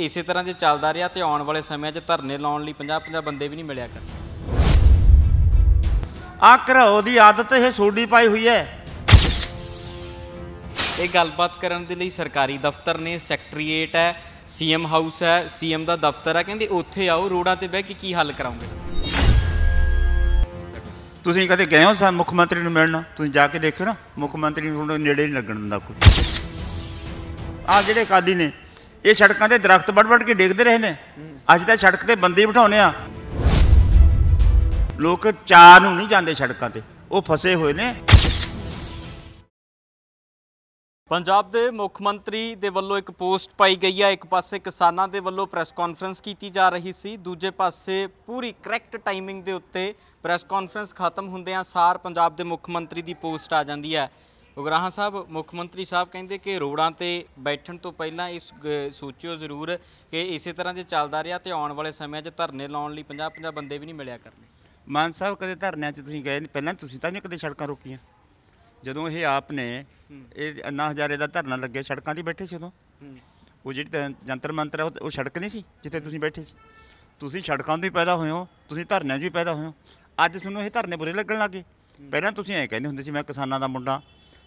ਇਸੇ ਤਰ੍ਹਾਂ ਜੇ ਚੱਲਦਾ ਰਿਹਾ ਤੇ ਆਉਣ ਵਾਲੇ ਸਮੇਂ 'ਚ ਧਰਨੇ ਲਾਉਣ ਲਈ 50-50 ਬੰਦੇ ਵੀ ਨਹੀਂ ਮਿਲਿਆ ਕਰ ਆ ਘਰੋ ਦੀ ਆਦਤ ਇਹ ਸੋਡੀ ਪਾਈ ਹੋਈ ਹੈ ਇਹ ਗੱਲਬਾਤ ਕਰਨ ਦੇ ਲਈ ਸਰਕਾਰੀ ਦਫ਼ਤਰ ਨੇ ਸੈਕਟਰੀਏਟ ਹੈ ਸੀਐਮ ਹਾਊਸ ਹੈ ਸੀਐਮ ਦਾ ਦਫ਼ਤਰ ਹੈ ਕਹਿੰਦੇ ਉੱਥੇ ਆਓ ਰੋਡਾਂ ਤੇ ਬਹਿ ਕੇ ਕੀ ਹੱਲ ਕਰਾਉਂਗੇ ਤੁਸੀਂ ਕਦੇ ਗਏ ਹੋ ਸਾ ਮੁੱਖ ਮੰਤਰੀ ਨੂੰ ਮਿਲਣਾ ਤੁਸੀਂ ਜਾ ਕੇ ਦੇਖੋ ਨਾ ਮੁੱਖ ਮੰਤਰੀ ਨੂੰ ਨੇੜੇ ਨਹੀਂ ਲੱਗਣ ਦਿੰਦਾ ਕੋਈ ਆ ਜਿਹੜੇ ਕਾਦੀ ਨੇ ਇਹ ਸੜਕਾਂ ਤੇ ਦਰਖਤ ਵੱਡ-ਵੱਡ ਕੇ ਡੇਗਦੇ ਰਹੇ ਨੇ ਅੱਜ ਤਾਂ ਸੜਕ ਤੇ ਬੰਦੇ ਬਿਠਾਉਨੇ ਆ ਲੋਕ ਚਾਰ ਨੂੰ ਨਹੀਂ ਜਾਂਦੇ ਸੜਕਾਂ ਤੇ ਉਹ ਫਸੇ ਹੋਏ ਨੇ ਪੰਜਾਬ ਦੇ ਮੁੱਖ ਮੰਤਰੀ ਦੇ ਵੱਲੋਂ ਇੱਕ ਪੋਸਟ ਪਾਈ ਗਈ ਹੈ ਇੱਕ ਪਾਸੇ ਕਿਸਾਨਾਂ ਦੇ ਵੱਲੋਂ ਪ੍ਰੈਸ ਕਾਨਫਰੰਸ ਕੀਤੀ ਜਾ ਰਹੀ ਸੀ ਦੂਜੇ ਪਾਸੇ ਪੂਰੀ ਕਰੈਕਟ ਟਾਈਮਿੰਗ ਦੇ ਉੱਤੇ ਪ੍ਰੈਸ ਕਾਨਫਰੰਸ ਖਤਮ ਹੁੰਦਿਆਂ ਸਾਰ ਪੰਜਾਬ ਦੇ ਮੁੱਖ ਮੰਤਰੀ ਦੀ ਪੋਸਟ ਆ ਜਾਂਦੀ ਹੈ ਉਗਰਾਹਾਂ ਸਾਹਿਬ ਮੁੱਖ ਮੰਤਰੀ ਸਾਹਿਬ ਕਹਿੰਦੇ ਕਿ ਰੋੜਾਂ ਤੇ ਬੈਠਣ ਤੋਂ ਪਹਿਲਾਂ ਇਸ ਸੋਚਿਓ ਜ਼ਰੂਰ ਕਿ ਇਸੇ ਤਰ੍ਹਾਂ ਜੇ ਚੱਲਦਾ ਰਿਹਾ ਤੇ ਆਉਣ ਵਾਲੇ ਸਮਿਆਂ 'ਚ ਧਰਨੇ ਲਾਉਣ ਲਈ 50-50 ਬੰਦੇ ਵੀ ਨਹੀਂ ਮਿਲਿਆ ਕਰਨੇ ਮਾਨ ਸਾਹਿਬ ਕਦੇ ਧਰਨਿਆਂ 'ਚ ਤੁਸੀਂ ਗਏ ਨਹੀਂ ਪਹਿਲਾਂ ਤੁਸੀਂ ਤਾਂ ਨਹੀਂ ਕਦੇ ਸੜਕਾਂ ਰੋਕੀਆਂ ਜਦੋਂ ਇਹ ਆਪ ਨੇ ਇਹ ਅੰਨਾ ਹਜ਼ਾਰੇ ਦਾ ਧਰਨਾ ਲੱਗੇ ਸੜਕਾਂ 'ਤੇ ਬੈਠੇ ਸੀ ਉਦੋਂ ਉਹ ਜਿਹੜੀ ਜੰਤਰ ਮੰਤਰ ਹੈ ਉਹ ਸੜਕ ਨਹੀਂ ਸੀ ਜਿੱਥੇ ਤੁਸੀਂ ਬੈਠੇ ਸੀ ਤੁਸੀਂ ਸੜਕਾਂ ਤੋਂ ਹੀ ਪੈਦਾ ਹੋਏ ਹੋ ਤੁਸੀਂ ਧਰਨਿਆਂ 'ਚ ਵੀ ਪੈਦਾ ਹੋਏ ਹੋ ਅੱਜ ਤੁਹਾਨੂੰ ਇਹ ਧਰਨੇ ਬੁਰੇ ਲੱਗਣ ਲੱਗੇ ਪਹਿਲਾਂ ਤੁਸੀਂ ਐ ਕਹਿੰਦੇ ਹੁੰਦੇ ਸੀ ਮੈਂ ਕਿਸਾਨਾਂ ਦਾ ਮੁੰਡਾ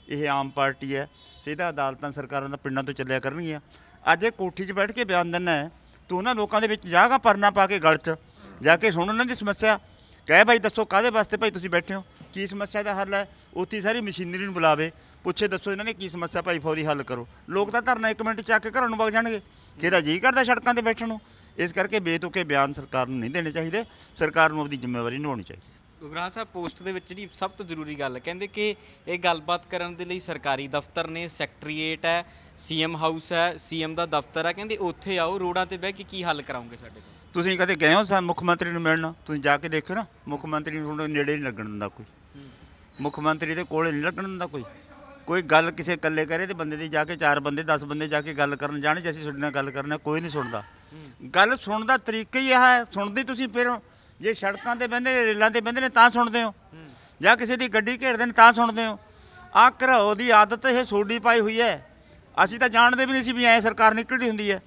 ਇਹ ਆਮ ਪਾਰਟੀ ਹੈ ਸਿੱਧਾ ਅਦਾਲਤਾਂ ਸਰਕਾਰਾਂ ਦਾ ਪਿੰਡਾਂ ਤੋਂ ਚੱਲਿਆ ਕਰਨਗੀਆਂ ਅੱਜ ਇਹ ਕੋਠੀ 'ਚ ਬੈਠ ਕੇ ਬਿਆਨ ਦਿੰਦਾ ਤੂੰ ਉਹਨਾਂ ਲੋਕਾਂ ਦੇ ਵਿੱਚ ਜਾਗਾ ਪਰਨਾ ਪਾ ਕੇ ਗੱਲ 'ਚ ਜਾ ਕੇ ਸੁਣ ਉਹਨਾਂ ਦੀ ਸਮੱਸਿਆ ਕਹੇ ਭਾਈ ਦੱਸੋ ਕਾਦੇ ਵਾਸਤੇ ਭਾਈ ਤੁਸੀਂ ਬੈਠੇ ਹੋ ਕੀ ਸਮੱਸਿਆ ਦਾ ਹੱਲ ਹੈ ਉੱਥੇ ਸਾਰੀ ਮਸ਼ੀਨਰੀ ਨੂੰ ਬੁਲਾਵੇ ਪੁੱਛੇ ਦੱਸੋ ਇਹਨਾਂ ਨੇ ਕੀ ਸਮੱਸਿਆ ਭਾਈ ਫੌਰੀ ਹੱਲ ਕਰੋ ਲੋਕ ਤਾਂ ਧਰਨਾ 1 ਮਿੰਟ ਚੱਕ ਕੇ ਘਰਾਂ ਨੂੰ ਵਗ ਜਾਣਗੇ ਕਿਹਦਾ ਜੀ ਕਰਦਾ ਸੜਕਾਂ ਤੇ ਬੈਠਣ ਨੂੰ ਇਸ ਕਰਕੇ ਬੇਤੁਕੇ ਬਿਆਨ ਸਰਕਾਰ ਨੂੰ ਨਹੀਂ ਦੇਣੇ ਚਾਹੀਦੇ ਸਰਕਾਰ ਨੂੰ ਆਪਣੀ ਜ਼ਿੰਮੇਵਾਰੀ ਨਿਭਾਉਣੀ ਚਾਹੀਦੀ ਗੁਰਗਰਾਹ ਸਾਹਿਬ ਪੋਸਟ ਦੇ ਵਿੱਚ ਜਿਹੜੀ ਸਭ ਤੋਂ ਜ਼ਰੂਰੀ ਗੱਲ ਕਹਿੰਦੇ ਕਿ ਇਹ ਗੱਲਬਾਤ ਕਰਨ ਦੇ ਲਈ ਸਰਕਾਰੀ ਦਫ਼ਤਰ ਨੇ ਸੈਕਟਰੀਏਟ ਹੈ ਸੀਐਮ ਹਾਊਸ ਹੈ ਸੀਐਮ ਦਾ ਦਫ਼ਤਰ ਹੈ ਕਹਿੰਦੇ ਉੱਥੇ ਆਓ ਰੋੜਾਂ ਤੇ ਬਹਿ ਕੇ ਕੀ ਹੱਲ ਕਰਾਉਂਗੇ ਸਾਡੇ ਤੁਸੀਂ ਕਦੇ ਗਏ ਹੋ ਸਰ ਮੁੱਖ ਮੰਤਰੀ ਨੂੰ ਮਿਲਣਾ ਤੁਸੀਂ ਜਾ ਕੇ ਦੇਖਿਓ ਨਾ ਮੁੱਖ ਮੰਤਰੀ ਨੂੰ ਤੁਹਾਡੇ ਨੇੜੇ ਨਹੀਂ ਲੱਗਣ ਦਿੰਦਾ ਕੋਈ ਮੁੱਖ ਮੰਤਰੀ ਦੇ ਕੋਲ ਨਹੀਂ ਲੱਗਣ ਦਿੰਦਾ ਕੋਈ ਕੋਈ ਗੱਲ ਕਿਸੇ ਇਕੱਲੇ ਕਰੇ ਤੇ ਬੰਦੇ ਦੀ ਜਾ ਕੇ ਚਾਰ ਬੰਦੇ 10 ਬੰਦੇ ਜਾ ਕੇ ਗੱਲ ਕਰਨ ਜਾਣ ਜੇ ਅਸੀਂ ਤੁਹਾਡੇ ਨਾਲ ਗੱਲ ਕਰਨਾ ਕੋਈ ਨਹੀਂ ਸੁਣਦਾ ਗੱਲ ਸੁਣਨ ਦਾ ਤਰੀਕਾ ਹੀ ਇਹ ਹੈ ਸੁਣਦੇ ਤੁਸੀਂ ਫਿਰ ਜੇ ਸੜਕਾਂ ਤੇ ਬੰਦੇ ਰੇਲਾਂ ਤੇ ਬੰਦੇ ਨੇ ਤਾਂ ਸੁਣਦੇ ਹੋ ਜਾਂ ਕਿਸੇ ਦੀ ਗੱਡੀ ਘੇਰਦੇ ਨੇ ਤਾਂ ਸੁਣਦੇ ਹੋ ਆ ਘਰੋ ਦੀ ਆਦਤ ਇਹ ਸੋਡੀ ਪਾਈ ਹੋਈ ਹੈ ਅਸੀਂ ਤਾਂ ਜਾਣਦੇ ਵੀ ਨਹੀਂ ਸੀ ਵੀ ਐ ਸਰਕਾਰ ਨਿਕਲਦੀ ਹੁੰਦੀ ਹੈ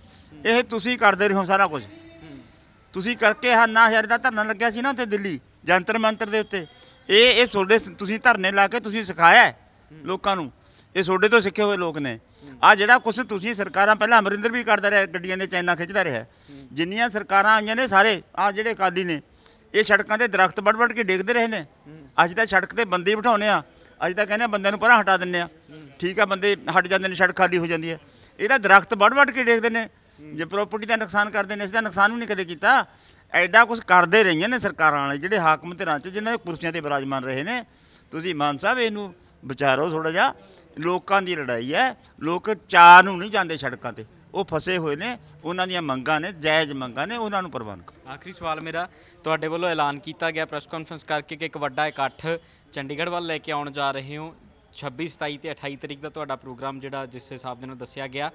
ਇਹ ਤੁਸੀਂ ਕਰਦੇ ਰਹੋ ਸਾਰਾ ਕੁਝ ਤੁਸੀਂ ਕਰਕੇ ਹਾਂ ਨਾ ਹਜ਼ਾਰ ਦਾ ਧਰਨਾ ਲੱਗਿਆ ਸੀ ਨਾ ਉੱਥੇ ਦਿੱਲੀ ਜੰਤਰ ਮੰਤਰ ਦੇ ਉੱਤੇ ਇਹ ਇਹ ਤੁਹਾਡੇ ਤੁਸੀਂ ਧਰਨੇ ਲਾ ਕੇ ਤੁਸੀਂ ਸਿਖਾਇਆ ਲੋਕਾਂ ਨੂੰ ਇਹ ਤੁਹਾਡੇ ਤੋਂ ਸਿੱਖੇ ਹੋਏ ਲੋਕ ਨੇ ਆ ਜਿਹੜਾ ਕੁਝ ਤੁਸੀਂ ਸਰਕਾਰਾਂ ਪਹਿਲਾਂ ਅਮਰਿੰਦਰ ਵੀ ਕਰਦਾ ਰਿਹਾ ਗੱਡੀਆਂ ਦੇ ਚੈਨਾ ਖਿੱਚਦਾ ਰਿਹਾ ਜਿੰਨੀਆਂ ਸਰਕਾਰਾਂ ਆਈਆਂ ਨੇ ਸਾਰੇ ਆ ਜਿਹੜੇ ਕਾਦੀ ਨੇ ਇਹ ਸੜਕਾਂ ਤੇ ਦਰਖਤ ਵੱਡ-ਵੱਡ ਕੇ ਡਿੱਗਦੇ ਰਹੇ ਨੇ ਅੱਜ ਤਾਂ ਸੜਕ ਤੇ ਬੰਦੇ ਬਿਠਾਉਨੇ ਆ ਅੱਜ ਤਾਂ ਕਹਿੰਦੇ ਬੰਦਿਆਂ ਨੂੰ ਪਰਾਂ ਹਟਾ ਦਿੰਨੇ ਆ ਠੀਕ ਆ ਬੰਦੇ ਹਟ ਜਾਂਦੇ ਨੇ ਸੜਕ ਖਾਲੀ ਹੋ ਜਾਂਦੀ ਹੈ ਇਹ ਤਾਂ ਦਰਖਤ ਵੱਡ-ਵੱਡ ਕੇ ਡਿੱਗਦੇ ਨੇ ਜੇ ਪ੍ਰਾਪਰਟੀ ਦਾ ਨੁਕਸਾਨ ਕਰਦੇ ਨੇ ਇਸ ਦਾ ਨੁਕਸਾਨ ਵੀ ਨਹੀਂ ਕਦੇ ਕੀਤਾ ਐਡਾ ਕੁਝ ਕਰਦੇ ਰਹੀਆਂ ਨੇ ਸਰਕਾਰਾਂ ਵਾਲੇ ਜਿਹੜੇ ਹਾਕਮ ਤੇ ਰਾਂਚ ਜਿਨ੍ਹਾਂ ਦੇ ਕੁਰਸੀਆਂ ਤੇ ਬਿਰਾਜਮਾਨ ਰਹੇ ਨੇ ਤੁਸੀਂ ਮਾਨ ਸਾਹਿਬ ਇਹਨੂੰ ਵਿਚਾਰੋ ਥੋੜਾ ਜਿਹਾ ਲੋਕਾਂ ਦੀ ਲੜਾਈ ਹੈ ਲੋਕ ਚਾਹ ਨੂੰ ਨਹੀਂ ਜਾਂਦੇ ਸੜਕਾਂ ਤੇ ਉਹ ਫਸੇ ਹੋਏ ਨੇ ਉਹਨਾਂ ਦੀਆਂ ਮੰਗਾਂ ਨੇ ਜਾਇਜ਼ ਮੰਗਾਂ ਨੇ ਉਹਨਾਂ ਨੂੰ ਪ੍ਰਬੰਧ ਕਰੋ ਆਖਰੀ ਸਵਾਲ ਮੇਰਾ ਤੁਹਾਡੇ ਵੱਲੋਂ ਐਲਾਨ ਕੀਤਾ ਗਿਆ ਪ੍ਰੈਸ ਕਾਨਫਰੰਸ ਕਰਕੇ ਕਿ ਇੱਕ ਵੱਡਾ ਇਕੱਠ ਚੰਡੀਗੜ੍ਹ ਵੱਲ ਲੈ ਕੇ ਆਉਣ ਜਾ ਰਹੇ ਹੋ 26 27 ਤੇ 28 ਤਰੀਕ ਦਾ ਤੁਹਾਡਾ ਪ੍ਰੋਗਰਾਮ ਜਿਹੜਾ ਜਿਸ ਹਿਸਾਬ ਦੇ ਨਾਲ ਦੱਸਿਆ ਗਿਆ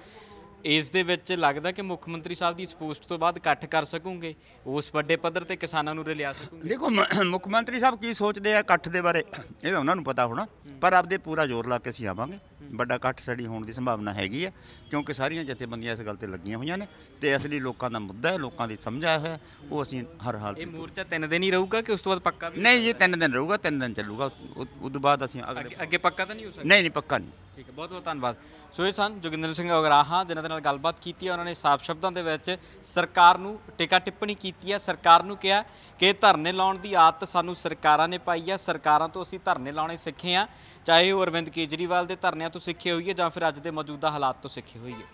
ਇਸ ਦੇ ਵਿੱਚ ਲੱਗਦਾ ਕਿ ਮੁੱਖ ਮੰਤਰੀ ਸਾਹਿਬ ਦੀ ਸਪੋਸਟ ਤੋਂ ਬਾਅਦ ਇਕੱਠ ਕਰ ਸਕੋਗੇ ਉਸ ਵੱਡੇ ਪੱਧਰ ਤੇ ਕਿਸਾਨਾਂ ਨੂੰ ਰਿਲਿਆ ਸਕੋਗੇ ਦੇਖੋ ਮੁੱਖ ਮੰਤਰੀ ਸਾਹਿਬ ਕੀ ਸੋਚਦੇ ਆ ਇਕੱਠ ਦੇ ਬਾਰੇ ਇਹ ਉਹਨਾਂ ਨੂੰ ਪਤਾ ਹੋਣਾ ਪਰ ਆਪਦੇ ਪੂਰਾ ਜ਼ੋਰ ਲਾ ਕੇ ਅਸੀਂ ਆਵਾਂਗੇ ਵੱਡਾ ਇਕੱਠ ਸੜੀ ਹੋਣ ਦੀ ਸੰਭਾਵਨਾ ਹੈਗੀ ਆ ਕਿਉਂਕਿ ਸਾਰੀਆਂ ਜਥੇਬੰਦੀਆਂ ਇਸ ਗੱਲ ਤੇ ਲੱਗੀਆਂ ਹੋਈਆਂ ਨੇ ਤੇ ਅਸਲੀ ਲੋਕਾਂ ਦਾ ਮੁੱਦਾ ਹੈ ਲੋਕਾਂ ਦੀ ਸਮਝ ਆਇਆ ਹੋਇਆ ਉਹ ਅਸੀਂ ਹਰ ਹਾਲਤ ਇਹ ਮੋਰਚਾ ਤਿੰਨ ਦਿਨ ਹੀ ਰਹੂਗਾ ਕਿ ਉਸ ਤੋਂ ਬਾਅਦ ਪੱਕਾ ਵੀ ਨਹੀਂ ਇਹ ਤਿੰਨ ਦਿਨ ਰਹੂਗਾ ਤਿੰਨ ਦਿਨ ਚੱਲੂਗਾ ਉਸ ਤੋਂ ਬਾਅਦ ਅਸੀਂ ਅਗਲੇ ਅੱਗੇ ਪੱਕਾ ਤਾਂ ਨਹੀਂ ਹੋ ਸਕਦਾ ਨਹੀਂ ਨਹੀਂ ਪੱਕਾ ਨਹੀਂ ਠੀਕ ਹੈ ਬਹੁਤ ਬਹੁਤ ਧੰਨਵਾਦ ਸੋ ਇਹ ਸਨ ਜੋਗਿੰਦਰ ਸਿੰਘ ਅਗਰਾਹਾ ਜਿਨ੍ਹਾਂ ਦੇ ਨਾਲ ਗੱਲਬਾਤ ਕੀਤੀ ਹੈ ਉਹਨਾਂ ਨੇ ਸਾਫ਼ ਸ਼ਬਦਾਂ ਦੇ ਵਿੱਚ ਸਰਕਾਰ ਨੂੰ ਟਿਕਾ ਟਿੱਪਣੀ ਕੀਤੀ ਹੈ ਸਰਕਾਰ ਨੂੰ ਕਿਹਾ ਕਿ ਧਰਨੇ ਲਾਉਣ ਦੀ ਆਦਤ ਸਾਨੂੰ ਸਰਕਾਰਾਂ ਨੇ ਪਾਈ ਹੈ ਸਰਕਾਰਾਂ ਤੋਂ ਅਸੀਂ ਧਰਨੇ ਲਾਉਣੇ ਸਿੱਖੇ ਆ ਚਾਹੇ ਉਹ ਅਰਵਿੰਦ ਕੇਜਰੀਵਾਲ ਦੇ ਧਰਨੇ ਤੋਂ ਸਿੱਖੀ ਹੋਈ ਹੈ ਜਾਂ ਫਿਰ ਅੱਜ ਦੇ ਮੌਜੂਦਾ ਹਾਲਾਤ ਤੋਂ ਸਿੱਖੀ ਹੋਈ ਹੈ